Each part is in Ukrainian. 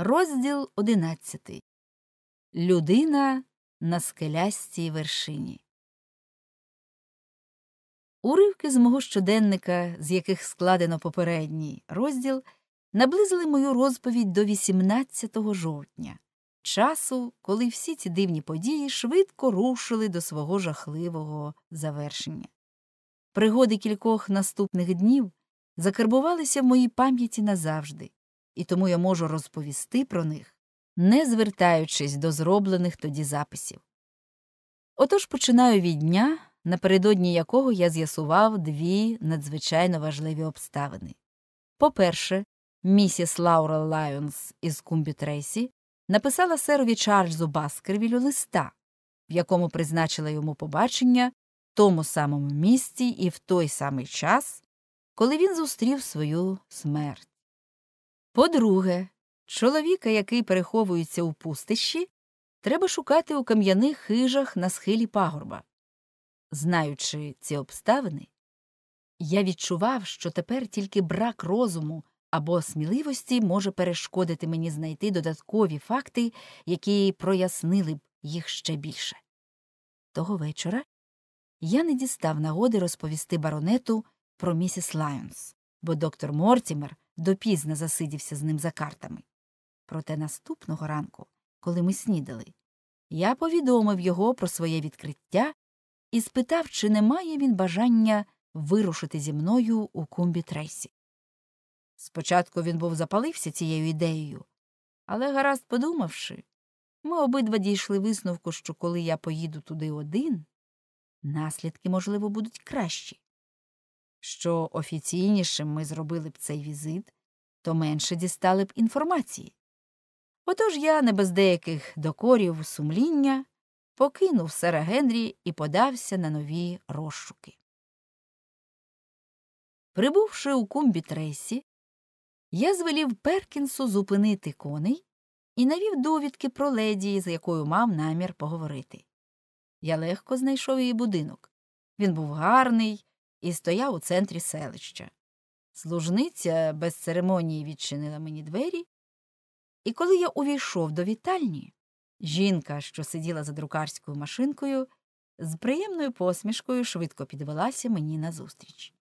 Розділ одинадцятий. Людина на скелястій вершині. Уривки з мого щоденника, з яких складено попередній розділ, наблизили мою розповідь до 18 жовтня, часу, коли всі ці дивні події швидко рушили до свого жахливого завершення. Пригоди кількох наступних днів закарбувалися в моїй пам'яті назавжди і тому я можу розповісти про них, не звертаючись до зроблених тоді записів. Отож починаю від дня, напередодні якого я з'ясував дві надзвичайно важливі обставини. По перше, місіс Лаура Лайонс із Кумбітрейсі написала серові Чарльзу Баскервілю листа, в якому призначила йому побачення в тому самому місці і в той самий час, коли він зустрів свою смерть. По-друге, чоловіка, який переховується у пустищі, треба шукати у кам'яних хижах на схилі пагорба. Знаючи ці обставини, я відчував, що тепер тільки брак розуму або сміливості може перешкодити мені знайти додаткові факти, які прояснили б їх ще більше. Того вечора я не дістав нагоди розповісти баронету про місіс Лайонс, бо доктор Мортімер допізно засидівся з ним за картами. Проте наступного ранку, коли ми снідали, я повідомив його про своє відкриття і спитав, чи не має він бажання вирушити зі мною у кумбі трейсі. Спочатку він був запалився цією ідеєю, але гаразд подумавши, ми обидва дійшли висновку, що коли я поїду туди один, наслідки, можливо, будуть кращі що офіційнішим ми зробили б цей візит, то менше дістали б інформації. Отож я, не без деяких докорів сумління, покинув Сера Генрі і подався на нові розшуки. Прибувши у кумбі-тресі, я звелів Перкінсу зупинити коней і навів довідки про леді, з якою мав намір поговорити. Я легко знайшов її будинок. Він був гарний, і стояв у центрі селища. Служниця без церемонії відчинила мені двері, і коли я увійшов до вітальні, жінка, що сиділа за друкарською машинкою, з приємною посмішкою швидко підвелася мені назустріч.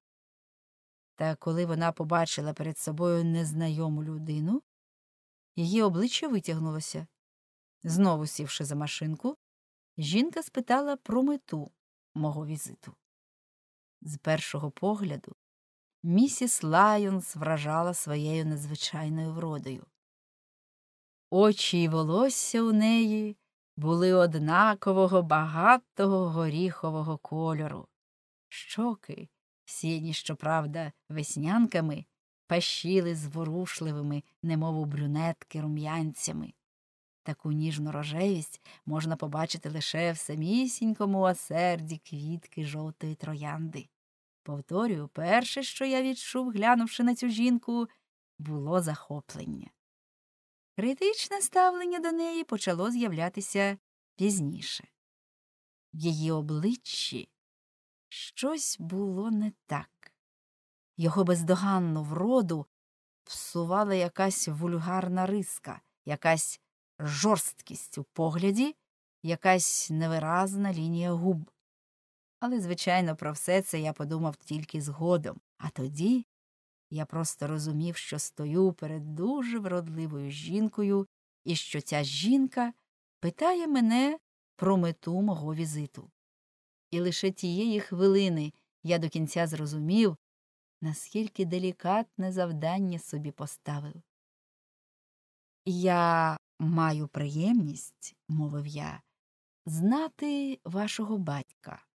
Та коли вона побачила перед собою незнайому людину, її обличчя витягнулося. Знову сівши за машинку, жінка спитала про мету мого візиту. З першого погляду місіс Лайонс вражала своєю надзвичайною вродою. Очі й волосся у неї були однакового багатого горіхового кольору, щоки, сіні, щоправда, веснянками, пащили зворушливими, немов у брюнетки рум'янцями. Таку ніжну рожевість можна побачити лише в самісінькому осерді квітки жовтої троянди. Повторюю, перше, що я відчув, глянувши на цю жінку, було захоплення. Критичне ставлення до неї почало з'являтися пізніше. В її обличчі щось було не так. Його бездоганну вроду всувала якась вульгарна риска, якась жорсткість у погляді, якась невиразна лінія губ. Але, звичайно, про все це я подумав тільки згодом, а тоді я просто розумів, що стою перед дуже вродливою жінкою і що ця жінка питає мене про мету мого візиту. І лише тієї хвилини я до кінця зрозумів, наскільки делікатне завдання собі поставив. Я Маю приємність, мовив я, знати вашого батька.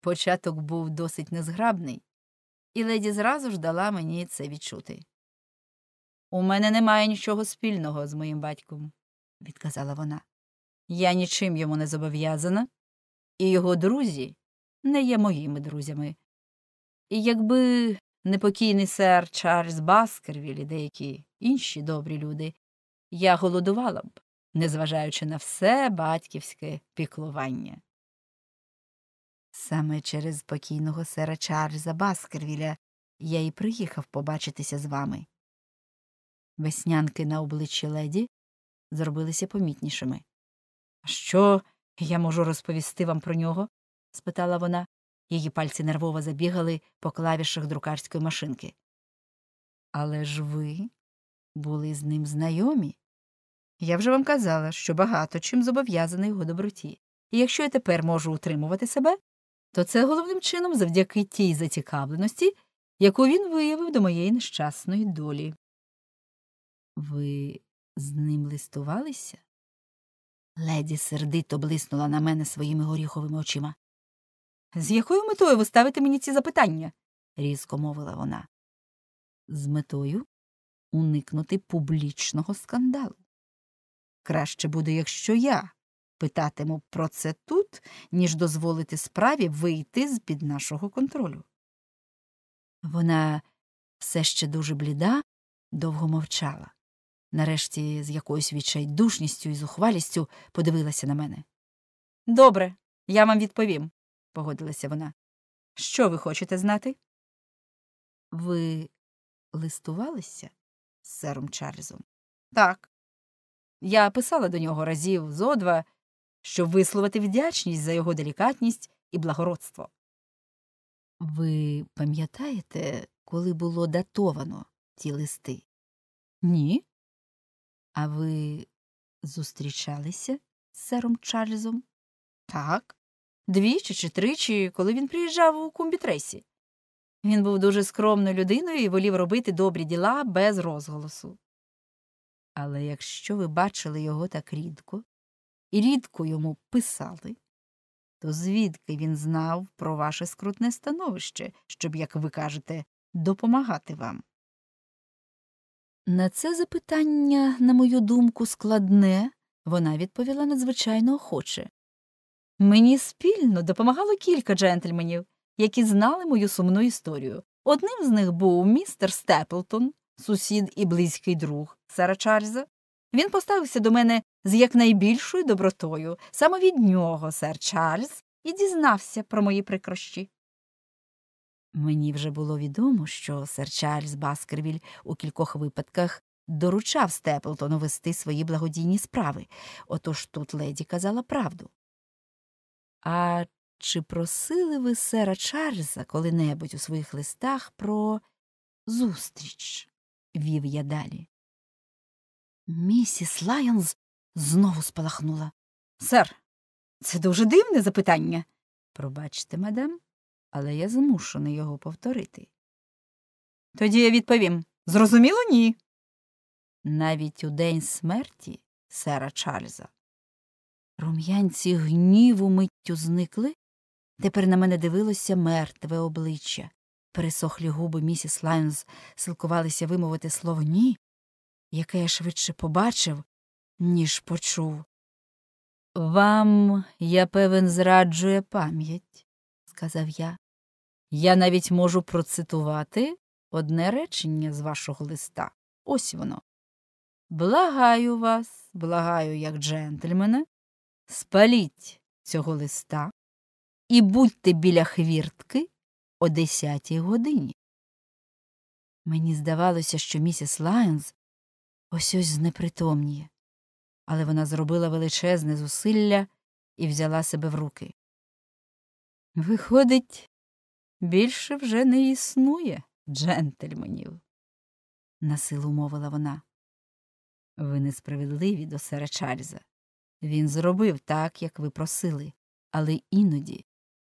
Початок був досить незграбний, і леді зразу ж дала мені це відчути. У мене немає нічого спільного з моїм батьком, відказала вона. Я нічим йому не зобов'язана, і його друзі не є моїми друзями. І якби непокійний сер Чарльз Баскервіль і деякі інші добрі люди я голодувала б, незважаючи на все батьківське піклування. Саме через спокійного сера Чарльза Баскервіля я й приїхав побачитися з вами. Веснянки на обличчі леді зробилися помітнішими. Що я можу розповісти вам про нього? спитала вона. Її пальці нервово забігали по клавішах друкарської машинки. Але ж ви були з ним знайомі? Я вже вам казала, що багато чим зобов'язаний його доброті, і якщо я тепер можу утримувати себе, то це головним чином завдяки тій зацікавленості, яку він виявив до моєї нещасної долі. Ви з ним листувалися? Леді сердито блиснула на мене своїми горіховими очима. З якою метою ви ставите мені ці запитання? різко мовила вона. З метою уникнути публічного скандалу. Краще буде, якщо я питатиму про це тут, ніж дозволити справі вийти з під нашого контролю. Вона все ще дуже бліда, довго мовчала. Нарешті з якоюсь відчайдушністю і зухвалістю подивилася на мене. Добре, я вам відповім, погодилася вона. Що ви хочете знати? Ви листувалися з сером Чарльзом? Так. Я писала до нього разів зо два, щоб висловити вдячність за його делікатність і благородство. Ви пам'ятаєте, коли було датовано ті листи? Ні. А ви зустрічалися з сером Чарльзом? Так. Двічі чи тричі, коли він приїжджав у Кумбітресі. Він був дуже скромною людиною і волів робити добрі діла без розголосу. Але якщо ви бачили його так рідко і рідко йому писали, то звідки він знав про ваше скрутне становище, щоб, як ви кажете, допомагати вам? На це запитання, на мою думку, складне, вона відповіла надзвичайно охоче. Мені спільно допомагало кілька джентльменів, які знали мою сумну історію. Одним з них був містер Степлтон, сусід і близький друг Сара Чарльза. Він поставився до мене з якнайбільшою добротою, саме від нього, сер Чарльз, і дізнався про мої прикрощі. Мені вже було відомо, що сер Чарльз Баскервіль у кількох випадках доручав Степлтону вести свої благодійні справи, отож тут леді казала правду. А чи просили ви сера Чарльза коли-небудь у своїх листах про зустріч? вів я далі. Місіс Лайонс знову спалахнула. Сер, це дуже дивне запитання. Пробачте, мадам, але я змушений його повторити. Тоді я відповім зрозуміло, ні. Навіть у день смерті сера Чарльза. Рум'янці гніву миттю зникли. Тепер на мене дивилося мертве обличчя, Пересохлі губи місіс Лайонс силкувалися вимовити слово ні, яке я швидше побачив, ніж почув. Вам, я певен, зраджує пам'ять, сказав я. Я навіть можу процитувати одне речення з вашого листа. Ось воно. Благаю вас, благаю, як джентльмена, спаліть цього листа і будьте біля хвіртки о 10 годині. Мені здавалося, що місіс Лайонс ось ось знепритомніє, але вона зробила величезне зусилля і взяла себе в руки. Виходить, більше вже не існує джентльменів, насилу мовила вона. Ви несправедливі до сера Чарльза. Він зробив так, як ви просили, але іноді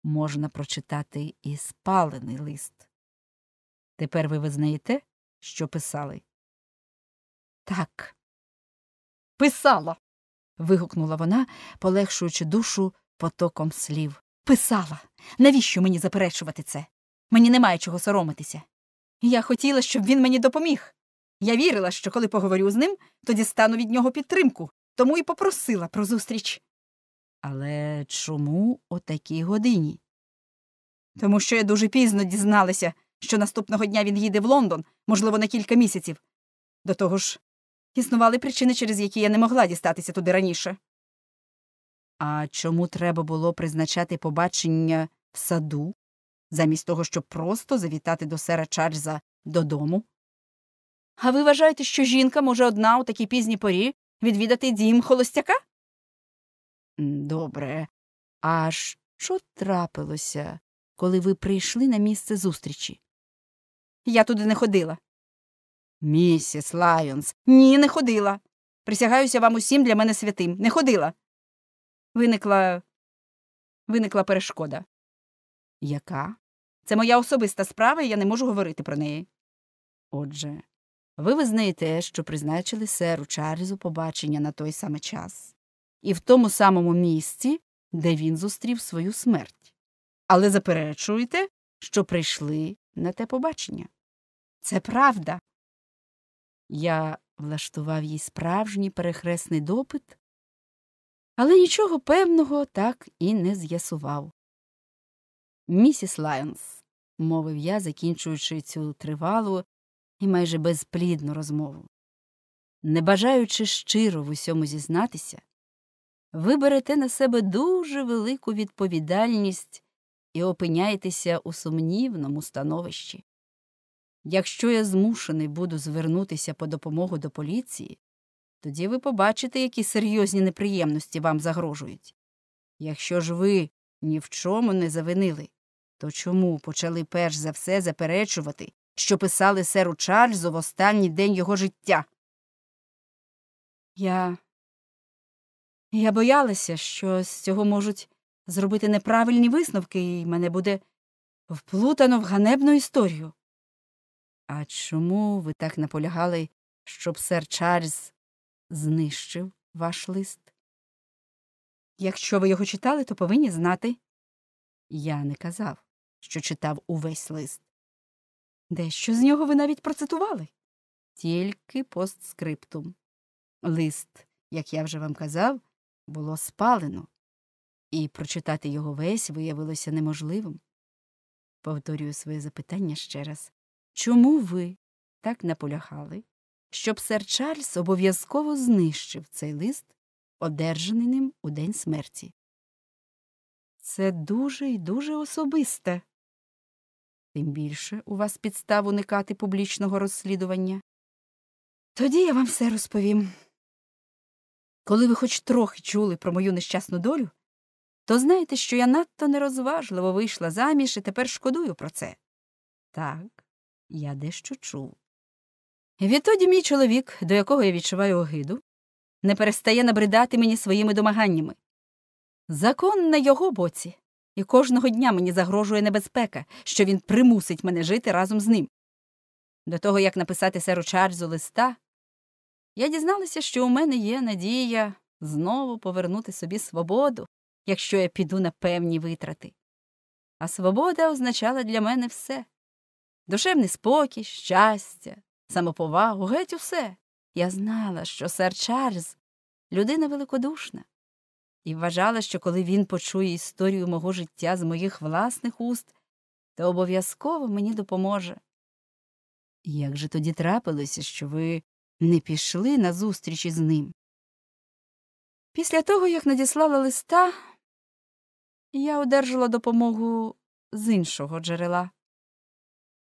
можна прочитати і спалений лист. Тепер ви визнаєте, що писали? Так, писала. вигукнула вона, полегшуючи душу потоком слів. Писала. Навіщо мені заперечувати це? Мені немає чого соромитися. Я хотіла, щоб він мені допоміг. Я вірила, що коли поговорю з ним, то дістану від нього підтримку, тому і попросила про зустріч. Але чому о такій годині? Тому що я дуже пізно дізналася, що наступного дня він їде в Лондон, можливо, на кілька місяців. До того ж, існували причини, через які я не могла дістатися туди раніше. А чому треба було призначати побачення в саду, замість того, щоб просто завітати до сера Чарльза додому? А ви вважаєте, що жінка може одна у такій пізній порі відвідати дім холостяка? Добре. А що трапилося, коли ви прийшли на місце зустрічі? Я туди не ходила. Місіс Лайонс. Ні, не ходила. Присягаюся вам усім для мене святим. Не ходила. Виникла виникла перешкода. Яка? Це моя особиста справа, і я не можу говорити про неї. Отже, ви визнаєте, що призначили серу Чарльзу побачення на той самий час і в тому самому місці, де він зустрів свою смерть. Але заперечуєте, що прийшли на те побачення. Це правда. Я влаштував їй справжній перехресний допит, але нічого певного так і не з'ясував. Місіс Лайонс, мовив я, закінчуючи цю тривалу і майже безплідну розмову. Не бажаючи щиро в усьому зізнатися, ви берете на себе дуже велику відповідальність і опиняєтеся у сумнівному становищі. Якщо я змушений буду звернутися по допомогу до поліції, тоді ви побачите, які серйозні неприємності вам загрожують. Якщо ж ви ні в чому не завинили, то чому почали перш за все заперечувати, що писали серу Чарльзу в останній день його життя? Я я боялася, що з цього можуть зробити неправильні висновки, і мене буде вплутано в ганебну історію. А чому ви так наполягали, щоб сер Чарльз знищив ваш лист? Якщо ви його читали, то повинні знати. Я не казав, що читав увесь лист. Дещо з нього ви навіть процитували. Тільки постскриптум. Лист, як я вже вам казав, було спалено, і прочитати його весь виявилося неможливим. Повторюю своє запитання ще раз чому ви так наполягали, щоб сер Чарльз обов'язково знищив цей лист, одержаний ним у день смерті? Це дуже і дуже особисте. Тим більше у вас підстав уникати публічного розслідування. Тоді я вам все розповім. Коли ви хоч трохи чули про мою нещасну долю, то знаєте, що я надто нерозважливо вийшла заміж і тепер шкодую про це. Так, я дещо чув. Відтоді мій чоловік, до якого я відчуваю огиду, не перестає набридати мені своїми домаганнями. Закон на його боці, і кожного дня мені загрожує небезпека, що він примусить мене жити разом з ним. До того як написати серу Чарльзу листа, я дізналася, що у мене є надія знову повернути собі свободу, якщо я піду на певні витрати. А свобода означала для мене все душевний спокій, щастя, самоповагу, геть усе. Я знала, що сер Чарльз людина великодушна, і вважала, що коли він почує історію мого життя з моїх власних уст, то обов'язково мені допоможе. Як же тоді трапилося, що ви не пішли на зустріч із ним. Після того, як надіслала листа, я одержала допомогу з іншого джерела.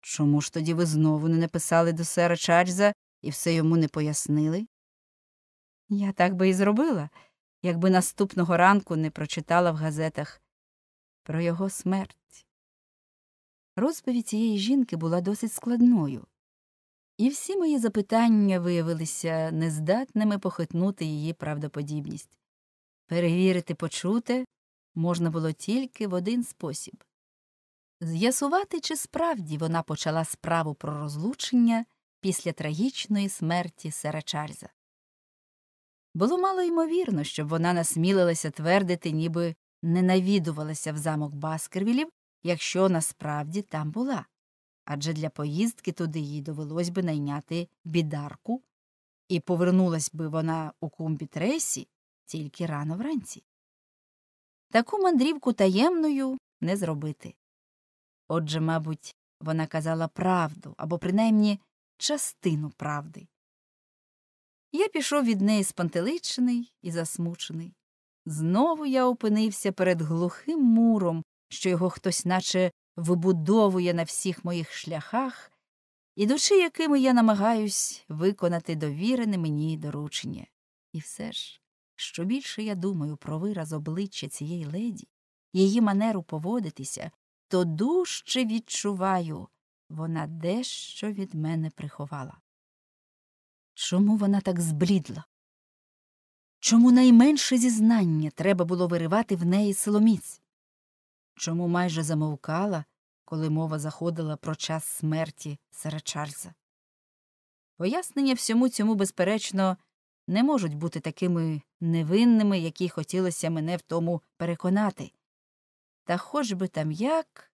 Чому ж тоді ви знову не написали до сера Чарльза і все йому не пояснили? Я так би і зробила, якби наступного ранку не прочитала в газетах про його смерть. Розповідь цієї жінки була досить складною. І всі мої запитання виявилися нездатними похитнути її правдоподібність. Перевірити почуте можна було тільки в один спосіб з'ясувати, чи справді вона почала справу про розлучення після трагічної смерті Сера Чарльза. Було мало ймовірно, щоб вона насмілилася твердити, ніби не навідувалася в замок Баскервілів, якщо насправді там була адже для поїздки туди їй довелось би найняти бідарку, і повернулась би вона у кумбітресі тільки рано вранці. Таку мандрівку таємною не зробити. Отже, мабуть, вона казала правду або принаймні частину правди. Я пішов від неї спантеличений і засмучений. Знову я опинився перед глухим муром, що його хтось наче вибудовує на всіх моїх шляхах, ідучи, якими я намагаюсь виконати довірене мені доручення. І все ж, що більше я думаю про вираз обличчя цієї леді, її манеру поводитися, то дужче відчуваю вона дещо від мене приховала. Чому вона так зблідла? Чому найменше зізнання треба було виривати в неї силоміць? Чому майже замовкала, коли мова заходила про час смерті Сера Чарльза. Пояснення всьому цьому, безперечно, не можуть бути такими невинними, які хотілося мене в тому переконати. Та хоч би там як.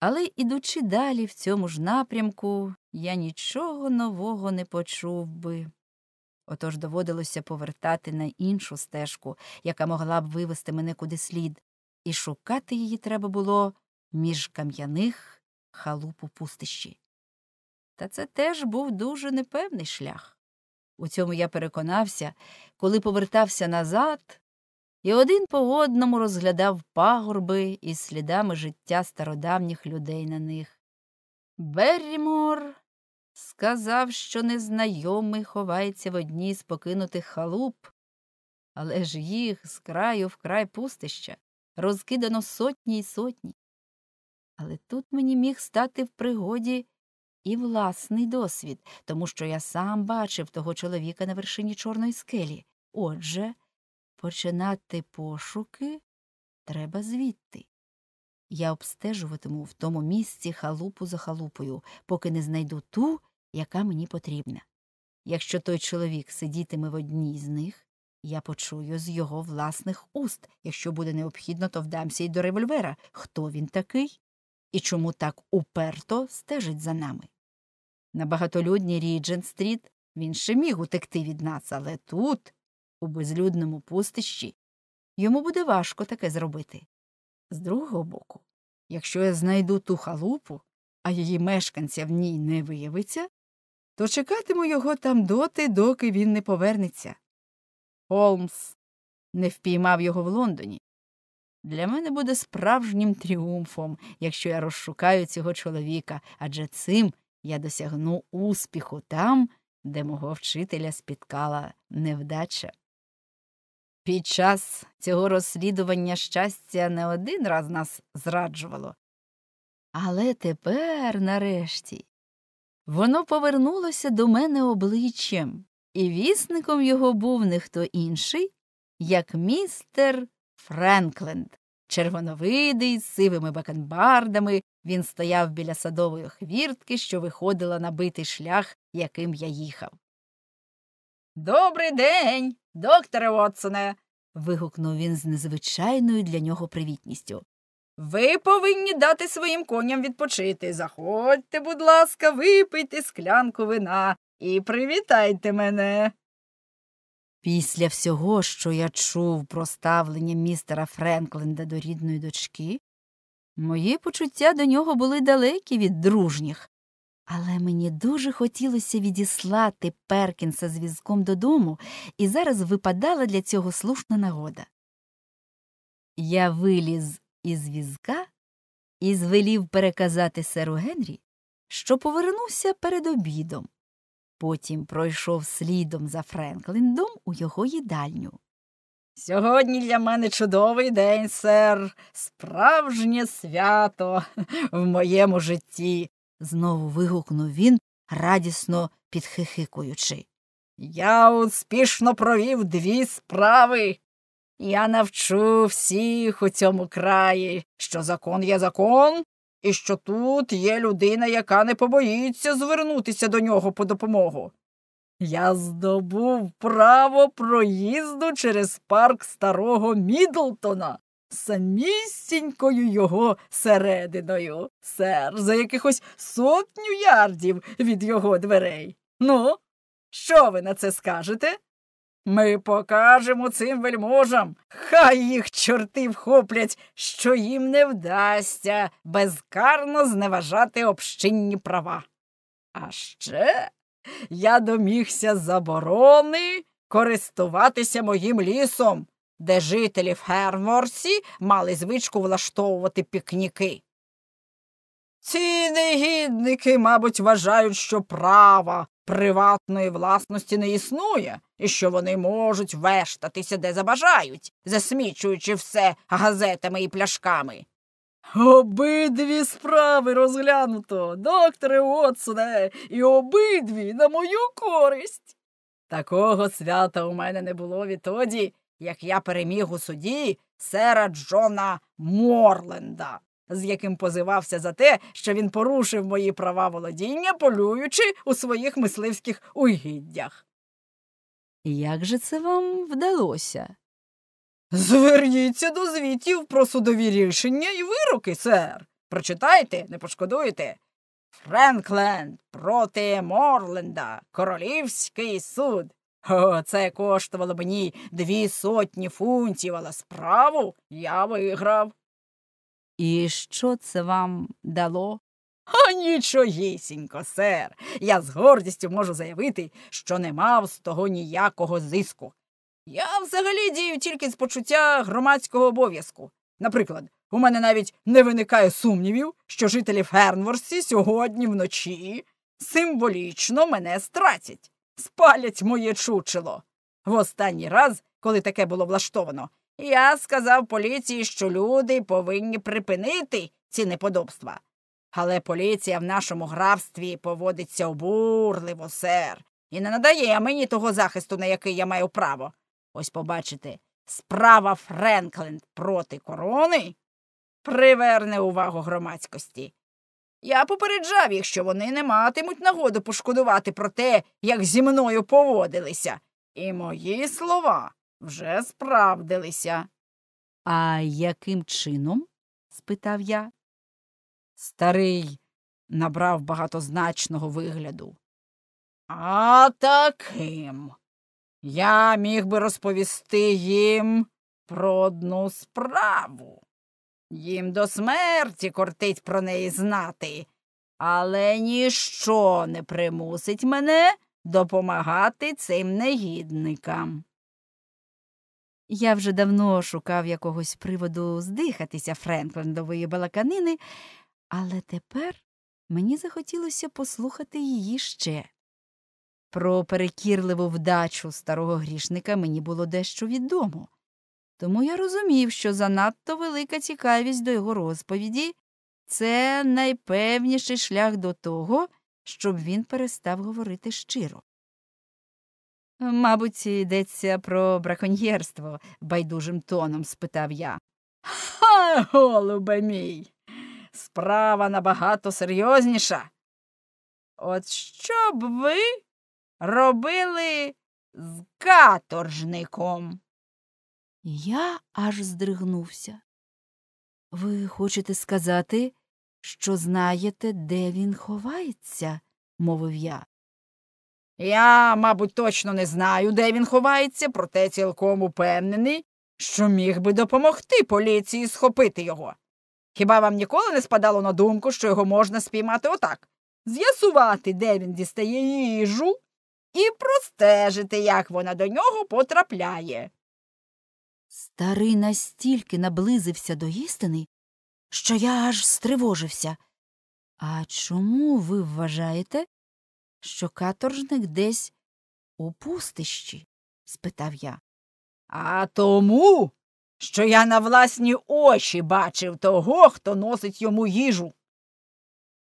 Але, ідучи далі в цьому ж напрямку, я нічого нового не почув би. Отож доводилося повертати на іншу стежку, яка могла б вивести мене куди слід, і шукати її треба було між кам'яних халуп у пустищі. Та це теж був дуже непевний шлях. У цьому я переконався, коли повертався назад і один по одному розглядав пагорби із слідами життя стародавніх людей на них. Беррімор сказав, що незнайомий ховається в одній з покинутих халуп, але ж їх з краю в край пустища розкидано сотні й сотні. Але тут мені міг стати в пригоді і власний досвід, тому що я сам бачив того чоловіка на вершині Чорної скелі. Отже, починати пошуки треба звідти. Я обстежуватиму в тому місці халупу за халупою, поки не знайду ту, яка мені потрібна. Якщо той чоловік сидітиме в одній з них, я почую з його власних уст. Якщо буде необхідно, то вдамся й до револьвера. Хто він такий? і чому так уперто стежить за нами. На багатолюдній ріджент стріт він ще міг утекти від нас, але тут, у безлюдному пустищі, йому буде важко таке зробити. З другого боку, якщо я знайду ту халупу, а її мешканця в ній не виявиться, то чекатиму його там доти, доки він не повернеться. Холмс не впіймав його в Лондоні, для мене буде справжнім тріумфом, якщо я розшукаю цього чоловіка, адже цим я досягну успіху там, де мого вчителя спіткала невдача. Під час цього розслідування щастя не один раз нас зраджувало. Але тепер, нарешті, воно повернулося до мене обличчям, і вісником його був не хто інший, як містер Френкленд. Червоновидий, з сивими бакенбардами, він стояв біля садової хвіртки, що виходила на битий шлях, яким я їхав. Добрий день, докторе Вотсоне. вигукнув він з незвичайною для нього привітністю. Ви повинні дати своїм коням відпочити. Заходьте, будь ласка, випийте склянку вина і привітайте мене. Після всього, що я чув про ставлення містера Френкленда до рідної дочки, мої почуття до нього були далекі від дружніх, але мені дуже хотілося відіслати Перкінса з візком додому, і зараз випадала для цього слушна нагода. Я виліз із візка і звелів переказати серу Генрі, що повернуся перед обідом. Потім пройшов слідом за Френкліндом у його їдальню. Сьогодні для мене чудовий день, сер, справжнє свято в моєму житті, знову вигукнув він, радісно підхихикуючи. Я успішно провів дві справи. Я навчу всіх у цьому краї, що закон є закон, і що тут є людина, яка не побоїться звернутися до нього по допомогу. Я здобув право проїзду через парк старого Мідлтона самісінькою його серединою, сер, за якихось сотню ярдів від його дверей. Ну, що ви на це скажете? Ми покажемо цим вельможам, хай їх чорти вхоплять, що їм не вдасться безкарно зневажати общинні права. А ще я домігся заборони користуватися моїм лісом, де жителі в Ферморсі мали звичку влаштовувати пікніки. Ці негідники, мабуть, вважають, що права приватної власності не існує і що вони можуть вештатися де забажають, засмічуючи все газетами і пляшками. Обидві справи розглянуто, докторе Уотсоне, і обидві на мою користь. Такого свята у мене не було відтоді, як я переміг у суді сера Джона Морленда з яким позивався за те, що він порушив мої права володіння, полюючи у своїх мисливських угіддях. Як же це вам вдалося? Зверніться до звітів про судові рішення і вироки, сер. Прочитайте, не пошкодуєте. Френкленд проти Морленда, Королівський суд. О, це коштувало мені дві сотні фунтів, але справу я виграв. І що це вам дало? А нічогісінько, сер. Я з гордістю можу заявити, що не мав з того ніякого зиску. Я взагалі дію тільки з почуття громадського обов'язку. Наприклад, у мене навіть не виникає сумнівів, що жителі Фернворсі сьогодні вночі символічно мене стратять, спалять моє чучело. В останній раз, коли таке було влаштовано, я сказав поліції, що люди повинні припинити ці неподобства. Але поліція в нашому графстві поводиться обурливо, сер, і не надає мені того захисту, на який я маю право. Ось побачите, справа Френкленд проти корони приверне увагу громадськості. Я попереджав їх, що вони не матимуть нагоду пошкодувати про те, як зі мною поводилися. І мої слова вже справдилися. А яким чином? спитав я. Старий набрав багатозначного вигляду. А таким. Я міг би розповісти їм про одну справу. Їм до смерті кортить про неї знати, але ніщо не примусить мене допомагати цим негідникам. Я вже давно шукав якогось приводу здихатися Френклендової балаканини, але тепер мені захотілося послухати її ще. Про перекірливу вдачу старого грішника мені було дещо відомо, тому я розумів, що занадто велика цікавість до його розповіді це найпевніший шлях до того, щоб він перестав говорити щиро. Мабуть, йдеться про браконьєрство, байдужим тоном спитав я. Ха, голубе мій. Справа набагато серйозніша. От що б ви робили з каторжником? Я аж здригнувся. Ви хочете сказати, що знаєте, де він ховається, мовив я. Я, мабуть, точно не знаю, де він ховається, проте цілком упевнений, що міг би допомогти поліції схопити його. Хіба вам ніколи не спадало на думку, що його можна спіймати отак? З'ясувати, де він дістає їжу, і простежити, як вона до нього потрапляє. Старий настільки наблизився до істини, що я аж стривожився. А чому ви вважаєте, що каторжник десь у пустищі? спитав я. А тому, що я на власні очі бачив того, хто носить йому їжу.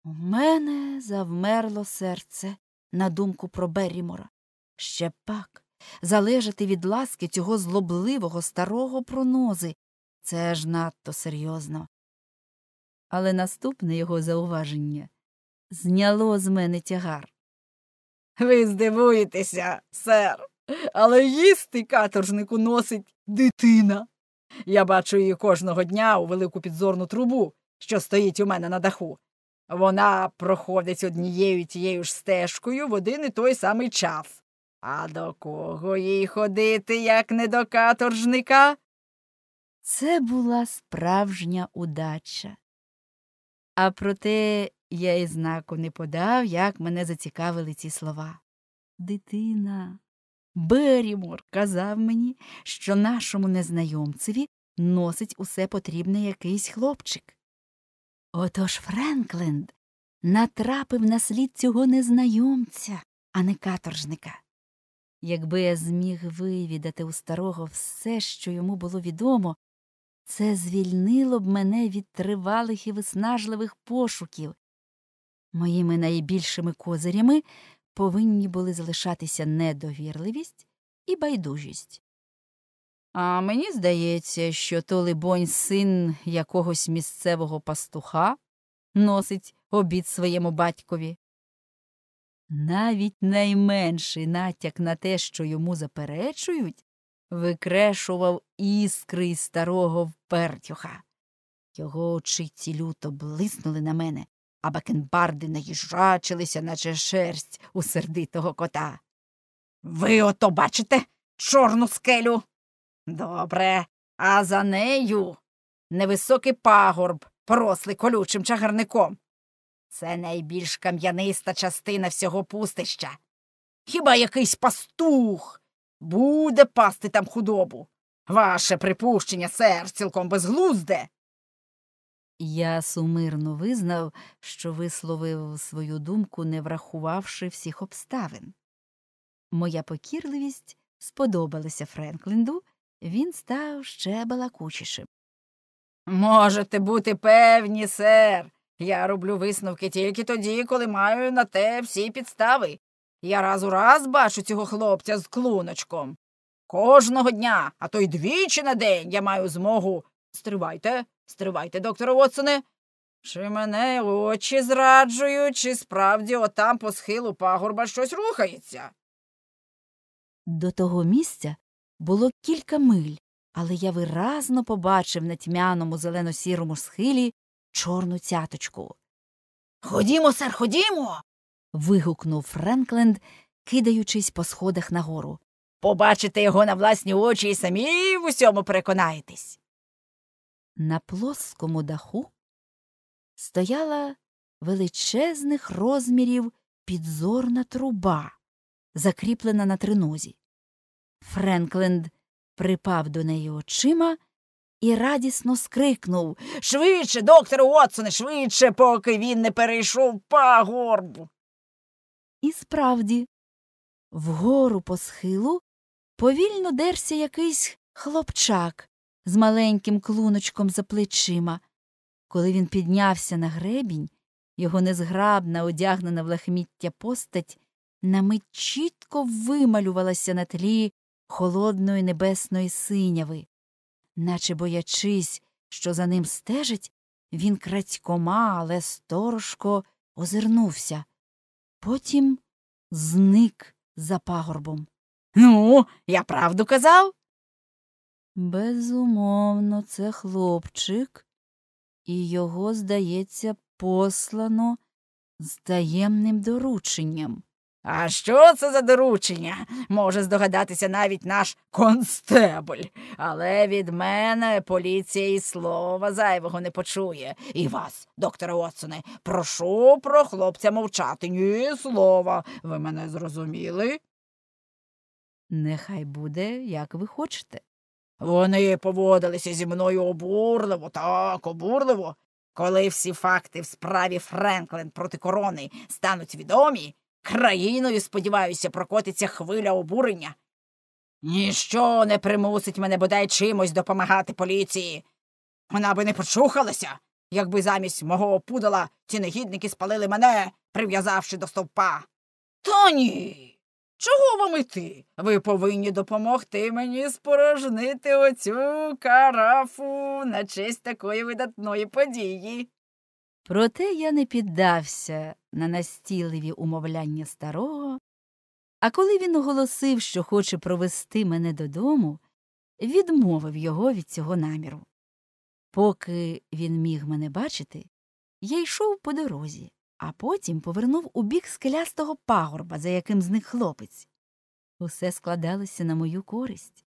У мене завмерло серце на думку про Берімора. Ще пак залежати від ласки цього злобливого старого пронози. Це ж надто серйозно. Але наступне його зауваження зняло з мене тягар. Ви здивуєтеся, сер, але їсти каторжнику носить дитина. Я бачу її кожного дня у велику підзорну трубу, що стоїть у мене на даху. Вона проходить однією тією ж стежкою в один і той самий час. А до кого їй ходити, як не до каторжника? Це була справжня удача. А проте я і знаку не подав, як мене зацікавили ці слова. Дитина, Берімор казав мені, що нашому незнайомцеві носить усе потрібне якийсь хлопчик. Отож Френкленд натрапив на слід цього незнайомця, а не каторжника. Якби я зміг вивідати у старого все, що йому було відомо, це звільнило б мене від тривалих і виснажливих пошуків, Моїми найбільшими козирями повинні були залишатися недовірливість і байдужість. А мені здається, що то, либонь, син якогось місцевого пастуха носить обід своєму батькові. Навіть найменший натяк на те, що йому заперечують, викрешував іскри старого впертюха. Його очиці люто блиснули на мене а бакенбарди наїжачилися, наче шерсть у сердитого кота. Ви ото бачите чорну скелю? Добре, а за нею невисокий пагорб, порослий колючим чагарником. Це найбільш кам'яниста частина всього пустища. Хіба якийсь пастух буде пасти там худобу? Ваше припущення, сер, цілком безглузде. Я сумирно визнав, що висловив свою думку, не врахувавши всіх обставин. Моя покірливість сподобалася Френклінду, він став ще балакучішим. Можете бути певні, сер. Я роблю висновки тільки тоді, коли маю на те всі підстави. Я раз у раз бачу цього хлопця з клуночком. Кожного дня, а то й двічі на день я маю змогу. Стривайте, Стривайте, докторе Уотсоне, Чи мене очі зраджують, чи справді отам по схилу пагорба щось рухається? До того місця було кілька миль, але я виразно побачив на тьмяному зелено-сірому схилі чорну цяточку. Ходімо, сер, ходімо. вигукнув Френкленд, кидаючись по сходах нагору. Побачите його на власні очі і самі в усьому переконаєтесь. На плоскому даху стояла величезних розмірів підзорна труба, закріплена на тринозі. Френкленд припав до неї очима і радісно скрикнув Швидше, доктор Уотсоне, швидше, поки він не перейшов пагорб. І справді, вгору по схилу повільно дерся якийсь хлопчак з маленьким клуночком за плечима. Коли він піднявся на гребінь, його незграбна, одягнена в лахміття постать на мить чітко вималювалася на тлі холодної небесної синяви, наче боячись, що за ним стежить, він крадькома, але сторожко озирнувся. Потім зник за пагорбом. Ну, я правду казав? Безумовно, це хлопчик, і його, здається, послано з таємним дорученням. А що це за доручення? Може здогадатися навіть наш констебль. Але від мене поліція і слова зайвого не почує. І вас, докторе Отсоне, прошу про хлопця мовчати. Ні слова. Ви мене зрозуміли? Нехай буде, як ви хочете. Вони поводилися зі мною обурливо, так обурливо. Коли всі факти в справі Френклен проти корони стануть відомі, країною, сподіваюся, прокотиться хвиля обурення. Ніщо не примусить мене бодай чимось допомагати поліції. Вона би не почухалася, якби замість мого пудала ці негідники спалили мене, прив'язавши до стовпа. Та ні. Чого вам іти? Ви повинні допомогти мені спорожнити оцю карафу на честь такої видатної події. Проте я не піддався на настійливі умовляння старого, а коли він оголосив, що хоче провести мене додому, відмовив його від цього наміру. Поки він міг мене бачити, я йшов по дорозі, а потім повернув у бік скелястого пагорба, за яким зник хлопець. Усе складалося на мою користь,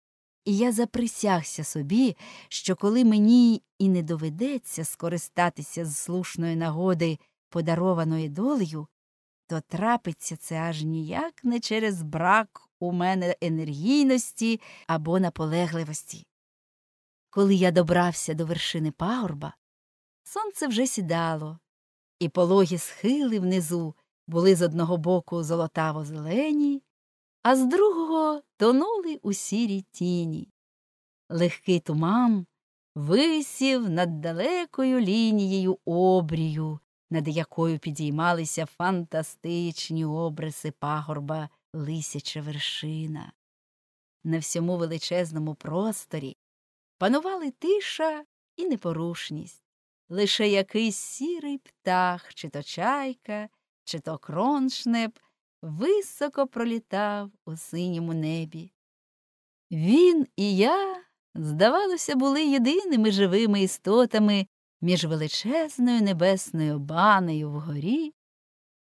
і я заприсягся собі, що коли мені і не доведеться скористатися з слушної нагоди, подарованої долею, то трапиться це аж ніяк не через брак у мене енергійності або наполегливості. Коли я добрався до вершини пагорба, сонце вже сідало, і пологі схили внизу були з одного боку золотаво зелені, а з другого тонули у сірій тіні. Легкий туман висів над далекою лінією обрію, над якою підіймалися фантастичні обриси пагорба лисяча вершина. На всьому величезному просторі панували тиша і непорушність лише якийсь сірий птах, чи то чайка, чи то кроншнеп високо пролітав у синьому небі. Він і я, здавалося, були єдиними живими істотами між величезною небесною банею вгорі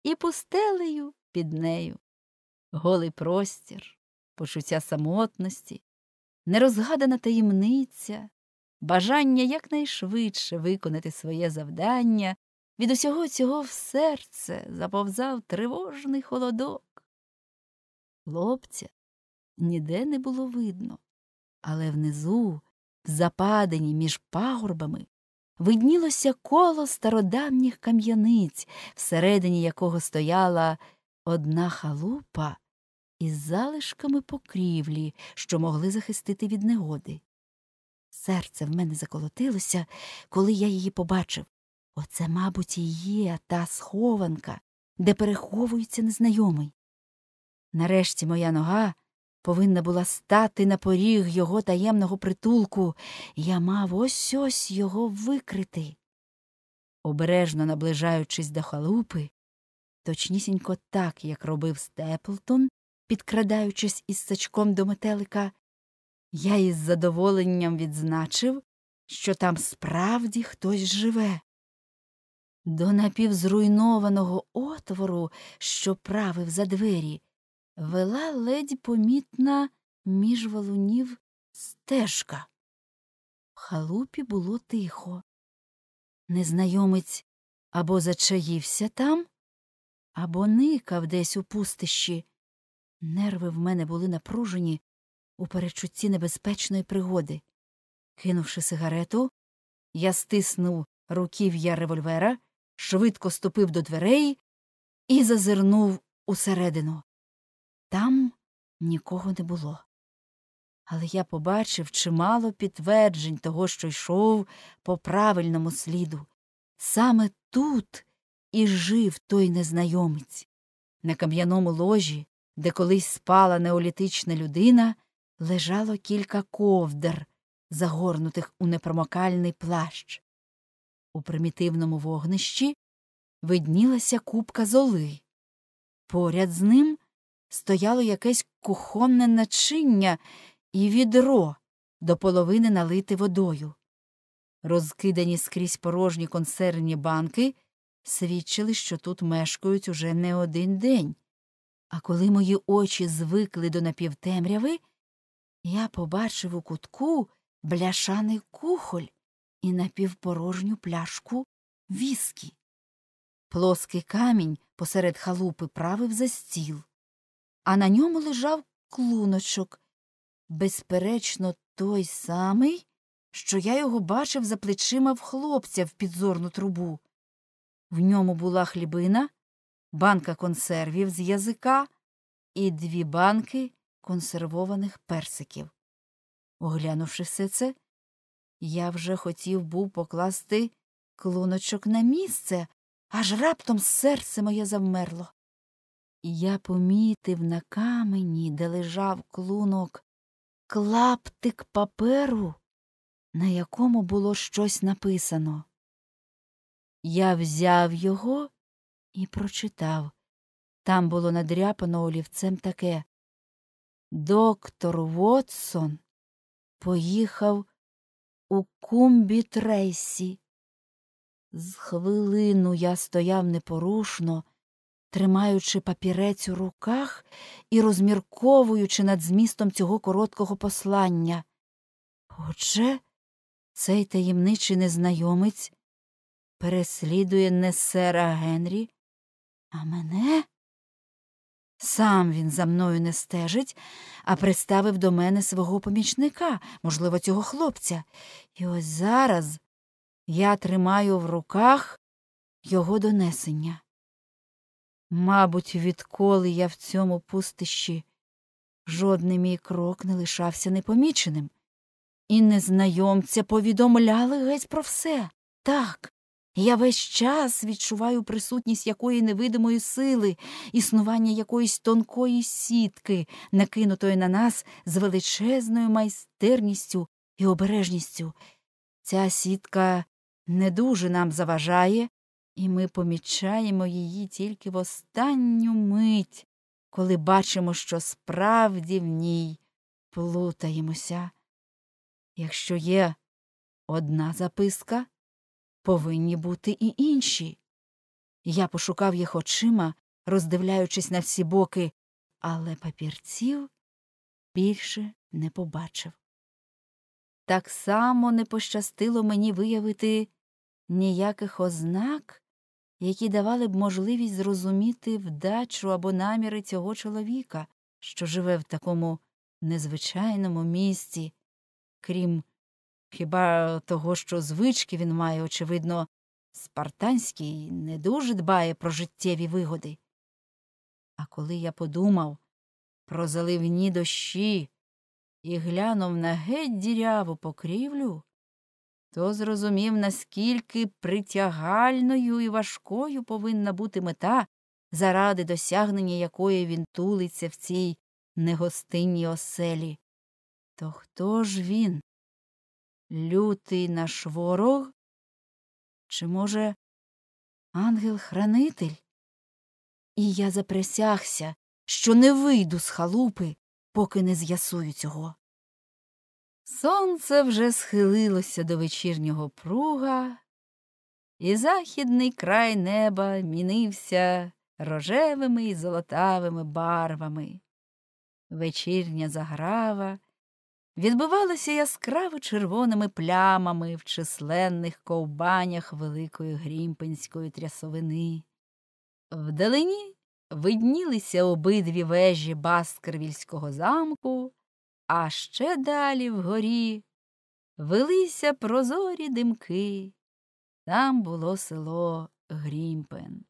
і пустелею під нею. Голий простір, почуття самотності, нерозгадана таємниця, бажання якнайшвидше виконати своє завдання, від усього цього в серце заповзав тривожний холодок. Хлопця ніде не було видно, але внизу, в западині між пагорбами, виднілося коло стародавніх кам'яниць, всередині якого стояла одна халупа із залишками покрівлі, що могли захистити від негоди серце в мене заколотилося, коли я її побачив. Оце, мабуть, і є та схованка, де переховується незнайомий. Нарешті моя нога повинна була стати на поріг його таємного притулку, я мав ось ось його викрити. Обережно наближаючись до халупи, точнісінько так, як робив Степлтон, підкрадаючись із сачком до метелика, я із задоволенням відзначив, що там справді хтось живе. До напівзруйнованого отвору, що правив за двері, вела ледь помітна між валунів стежка. В халупі було тихо. Незнайомець або зачаївся там, або никав десь у пустищі. Нерви в мене були напружені, у перечутті небезпечної пригоди. Кинувши сигарету, я стиснув руків'я револьвера, швидко ступив до дверей і зазирнув усередину. Там нікого не було. Але я побачив чимало підтверджень того, що йшов по правильному сліду. Саме тут і жив той незнайомець. На кам'яному ложі, де колись спала неолітична людина, лежало кілька ковдр, загорнутих у непромокальний плащ. У примітивному вогнищі виднілася купка золи. Поряд з ним стояло якесь кухонне начиння і відро до половини налите водою. Розкидані скрізь порожні консервні банки свідчили, що тут мешкають уже не один день. А коли мої очі звикли до напівтемряви, я побачив у кутку бляшаний кухоль і напівпорожню пляшку віскі. Плоский камінь посеред халупи правив за стіл, а на ньому лежав клуночок, безперечно, той самий, що я його бачив за плечима в хлопця в підзорну трубу. В ньому була хлібина, банка консервів з язика і дві банки консервованих персиків. Оглянувши все це, я вже хотів був покласти клуночок на місце, аж раптом серце моє завмерло. Я помітив на камені, де лежав клунок, клаптик паперу, на якому було щось написано. Я взяв його і прочитав. Там було надряпано олівцем таке доктор Вотсон поїхав у кумбі трейсі. З хвилину я стояв непорушно, тримаючи папірець у руках і розмірковуючи над змістом цього короткого послання. Отже, цей таємничий незнайомець переслідує не сера Генрі, а мене Сам він за мною не стежить, а приставив до мене свого помічника, можливо, цього хлопця. І ось зараз я тримаю в руках його донесення. Мабуть, відколи я в цьому пустищі жодний мій крок не лишався непоміченим, і незнайомця повідомляли геть про все. Так, я весь час відчуваю присутність якої невидимої сили, існування якоїсь тонкої сітки, накинутої на нас з величезною майстерністю і обережністю. Ця сітка не дуже нам заважає, і ми помічаємо її тільки в останню мить, коли бачимо, що справді в ній плутаємося. Якщо є одна записка, повинні бути і інші. Я пошукав їх очима, роздивляючись на всі боки, але папірців більше не побачив. Так само не пощастило мені виявити ніяких ознак, які давали б можливість зрозуміти вдачу або наміри цього чоловіка, що живе в такому незвичайному місці, крім Хіба того, що звички він має, очевидно, спартанський не дуже дбає про життєві вигоди. А коли я подумав про заливні дощі і глянув на геть діряву покрівлю, то зрозумів, наскільки притягальною і важкою повинна бути мета, заради досягнення якої він тулиться в цій негостинній оселі. То хто ж він? лютий наш ворог? Чи, може, ангел-хранитель? І я заприсягся, що не вийду з халупи, поки не з'ясую цього. Сонце вже схилилося до вечірнього пруга, і західний край неба мінився рожевими і золотавими барвами. Вечірня заграва відбивалося яскраво червоними плямами в численних ковбанях великої грімпенської трясовини. Вдалині виднілися обидві вежі Баскервільського замку, а ще далі вгорі велися прозорі димки. Там було село Грімпен.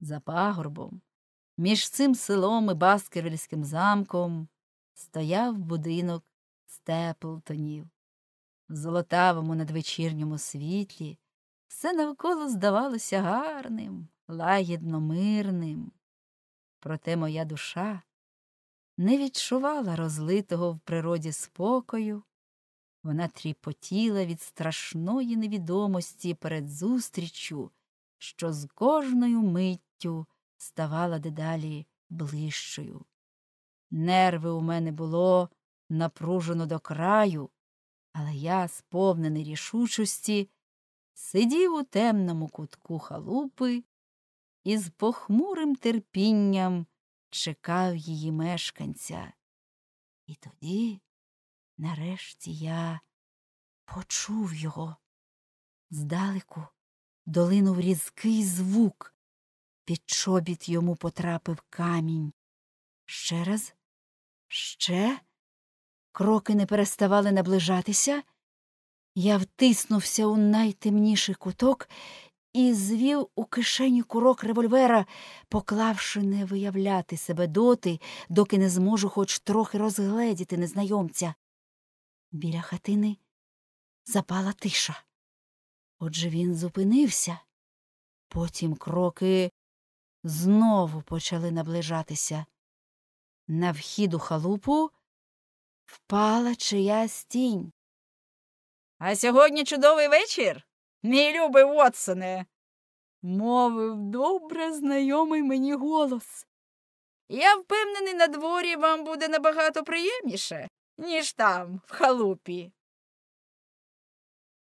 За пагорбом, між цим селом і Баскервільським замком стояв будинок Степлтонів. В золотавому надвечірньому світлі все навколо здавалося гарним, лагідно мирним. Проте моя душа не відчувала розлитого в природі спокою, вона тріпотіла від страшної невідомості перед зустрічю, що з кожною миттю ставала дедалі ближчою. Нерви у мене було Напружено до краю, але я, сповнений рішучості, сидів у темному кутку халупи і з похмурим терпінням чекав її мешканця. І тоді, нарешті, я почув його. Здалеку долинув різкий звук, під чобіт йому потрапив камінь. Ще раз, ще. Кроки не переставали наближатися. Я втиснувся у найтемніший куток і звів у кишеню курок револьвера, поклавши не виявляти себе доти, доки не зможу хоч трохи розгледіти незнайомця. Біля хатини запала тиша. Отже він зупинився. Потім кроки знову почали наближатися. На вхід у халупу Впала чиясь тінь. А сьогодні чудовий вечір, мій любий Вотсоне, мовив добре знайомий мені голос. Я впевнений, на дворі вам буде набагато приємніше, ніж там, в халупі.